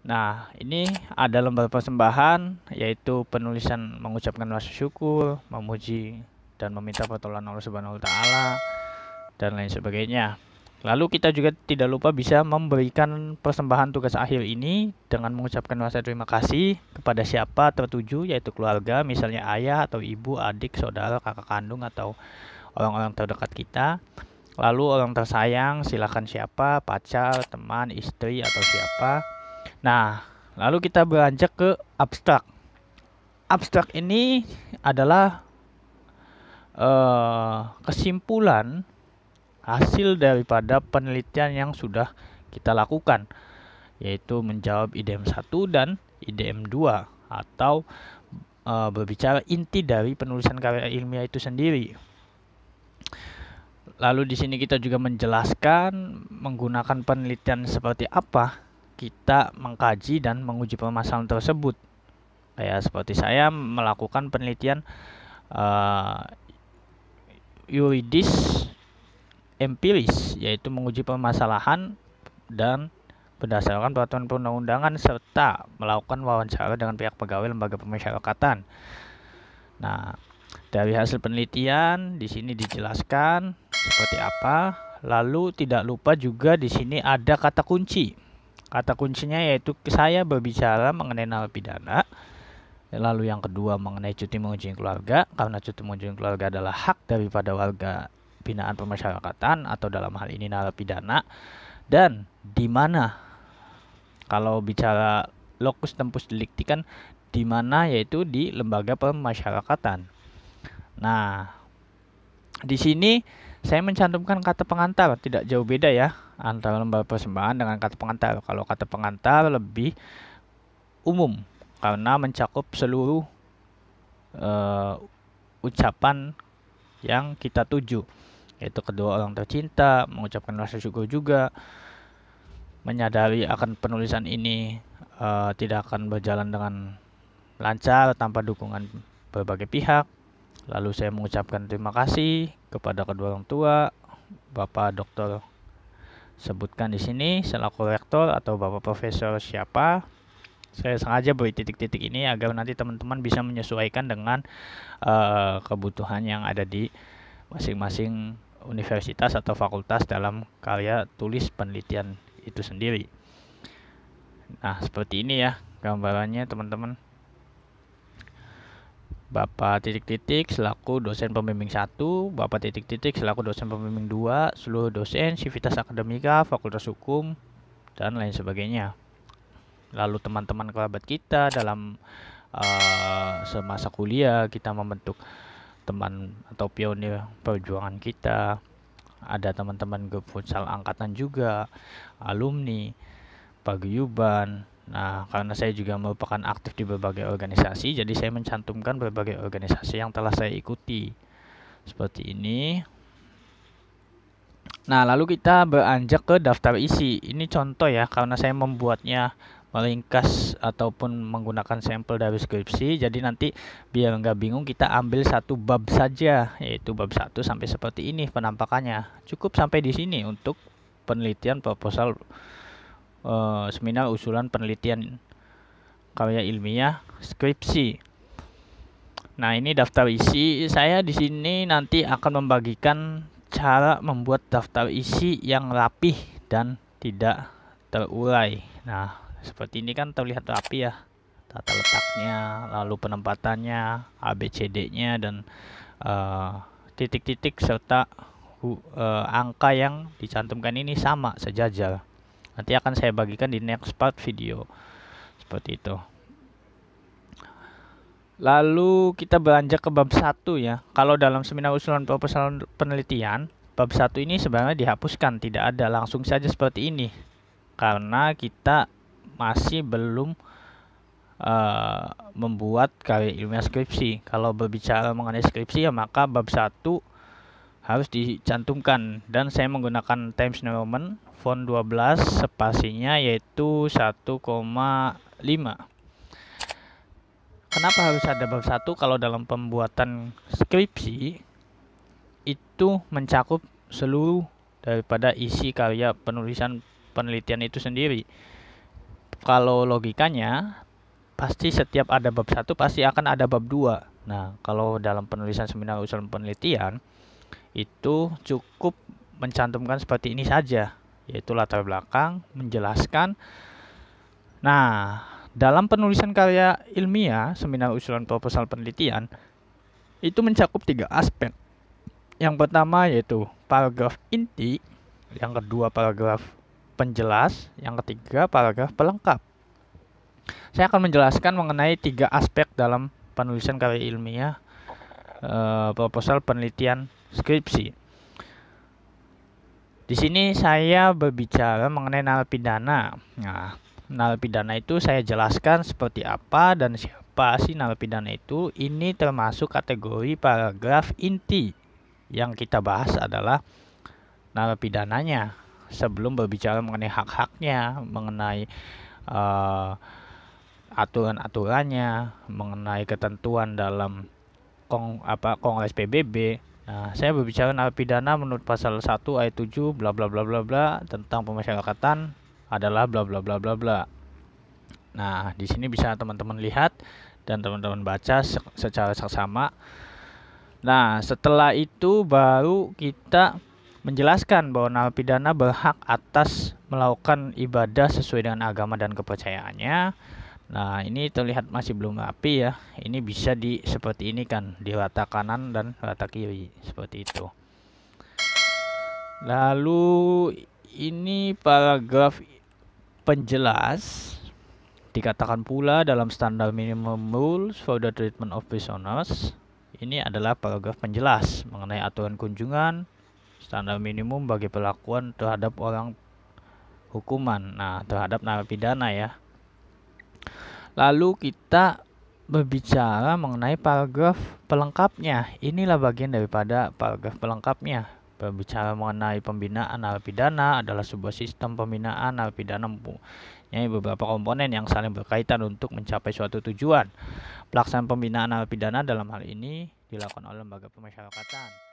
Nah, ini ada lembar persembahan yaitu penulisan mengucapkan rasa syukur, memuji dan meminta pertolongan Allah Subhanahu wa taala dan lain sebagainya. Lalu kita juga tidak lupa bisa memberikan persembahan tugas akhir ini dengan mengucapkan rasa terima kasih kepada siapa tertuju yaitu keluarga, misalnya ayah atau ibu, adik, saudara, kakak kandung atau orang-orang terdekat kita. Lalu orang tersayang silakan siapa, pacar, teman, istri atau siapa Nah, lalu kita beranjak ke abstrak. Abstrak ini adalah uh, kesimpulan hasil daripada penelitian yang sudah kita lakukan, yaitu menjawab IDM 1 dan IDM 2 atau uh, berbicara inti dari penulisan karya ilmiah itu sendiri. Lalu di sini kita juga menjelaskan menggunakan penelitian seperti apa kita mengkaji dan menguji permasalahan tersebut. Kayak seperti saya melakukan penelitian uh, yuridis empiris, yaitu menguji permasalahan dan berdasarkan peraturan perundang-undangan serta melakukan wawancara dengan pihak pegawai lembaga pemasyarakatan. Nah, dari hasil penelitian di sini dijelaskan seperti apa. Lalu tidak lupa juga di sini ada kata kunci Kata kuncinya yaitu saya berbicara mengenai narapidana. Lalu yang kedua mengenai cuti mengunjungi keluarga, karena cuti mengunjungi keluarga adalah hak daripada warga binaan pemasyarakatan atau dalam hal ini narapidana. Dan di mana kalau bicara lokus tempus delikti kan di mana yaitu di lembaga pemasyarakatan. Nah, di sini saya mencantumkan kata pengantar, tidak jauh beda ya antara lembar persembahan dengan kata pengantar. Kalau kata pengantar lebih umum karena mencakup seluruh uh, ucapan yang kita tuju yaitu kedua orang tercinta mengucapkan rasa syukur juga menyadari akan penulisan ini uh, tidak akan berjalan dengan lancar tanpa dukungan berbagai pihak Lalu saya mengucapkan terima kasih kepada kedua orang tua, Bapak Doktor Sebutkan di sini selaku rektor atau Bapak Profesor siapa. Saya sengaja beri titik-titik ini agar nanti teman-teman bisa menyesuaikan dengan uh, kebutuhan yang ada di masing-masing universitas atau fakultas dalam karya tulis penelitian itu sendiri. Nah, seperti ini ya gambarannya teman-teman. Bapak titik-titik selaku dosen pembimbing satu, Bapak titik-titik selaku dosen pembimbing dua, seluruh dosen, sivitas akademika, fakultas hukum, dan lain sebagainya. Lalu teman-teman kerabat kita dalam uh, semasa kuliah kita membentuk teman atau pionir perjuangan kita. Ada teman-teman grup futsal angkatan juga, alumni, paguyuban, Nah, karena saya juga merupakan aktif di berbagai organisasi, jadi saya mencantumkan berbagai organisasi yang telah saya ikuti. Seperti ini. Nah, lalu kita beranjak ke daftar isi. Ini contoh ya, karena saya membuatnya melingkas ataupun menggunakan sampel dari skripsi. Jadi nanti biar nggak bingung kita ambil satu bab saja, yaitu bab 1 sampai seperti ini penampakannya. Cukup sampai di sini untuk penelitian proposal Seminal eh, seminar usulan penelitian karya ilmiah skripsi. Nah, ini daftar isi. Saya di sini nanti akan membagikan cara membuat daftar isi yang rapih dan tidak terurai. Nah, seperti ini kan terlihat rapi ya. Tata letaknya, lalu penempatannya, ABCD-nya dan eh, titik-titik uh, serta uh, angka yang dicantumkan ini sama sejajar nanti akan saya bagikan di next part video seperti itu lalu kita beranjak ke bab 1 ya kalau dalam seminar usulan proposal penelitian bab 1 ini sebenarnya dihapuskan tidak ada langsung saja seperti ini karena kita masih belum uh, membuat karya ilmiah skripsi kalau berbicara mengenai skripsi ya maka bab 1 harus dicantumkan dan saya menggunakan Times New Roman font 12 spasinya yaitu 1,5 kenapa harus ada bab 1 kalau dalam pembuatan skripsi itu mencakup seluruh daripada isi karya penulisan penelitian itu sendiri kalau logikanya pasti setiap ada bab satu pasti akan ada bab dua. Nah, kalau dalam penulisan seminar usul penelitian itu cukup mencantumkan seperti ini saja, yaitu latar belakang, menjelaskan. Nah, dalam penulisan karya ilmiah, seminar usulan proposal penelitian, itu mencakup tiga aspek. Yang pertama yaitu paragraf inti, yang kedua paragraf penjelas, yang ketiga paragraf pelengkap. Saya akan menjelaskan mengenai tiga aspek dalam penulisan karya ilmiah eh, proposal penelitian skripsi. Di sini saya berbicara mengenai narapidana. Nah, narapidana itu saya jelaskan seperti apa dan siapa sih narapidana itu. Ini termasuk kategori paragraf inti yang kita bahas adalah narapidananya sebelum berbicara mengenai hak-haknya, mengenai uh, aturan-aturannya, mengenai ketentuan dalam kong apa Kongres PBB Nah, saya berbicara tentang pidana menurut pasal 1 ayat 7 bla bla bla bla bla tentang pemasyarakatan adalah bla bla bla bla bla. Nah, di sini bisa teman-teman lihat dan teman-teman baca secara seksama. Nah, setelah itu baru kita menjelaskan bahwa narapidana berhak atas melakukan ibadah sesuai dengan agama dan kepercayaannya Nah, ini terlihat masih belum rapi ya. Ini bisa di seperti ini kan, di rata kanan dan rata kiri seperti itu. Lalu ini paragraf penjelas dikatakan pula dalam standar minimum rules for the treatment of prisoners. Ini adalah paragraf penjelas mengenai aturan kunjungan, standar minimum bagi perlakuan terhadap orang hukuman. Nah, terhadap narapidana ya. Lalu kita berbicara mengenai paragraf pelengkapnya. Inilah bagian daripada paragraf pelengkapnya. Berbicara mengenai pembinaan narapidana adalah sebuah sistem pembinaan narapidana mempunyai beberapa komponen yang saling berkaitan untuk mencapai suatu tujuan. Pelaksanaan pembinaan narapidana dalam hal ini dilakukan oleh lembaga pemasyarakatan.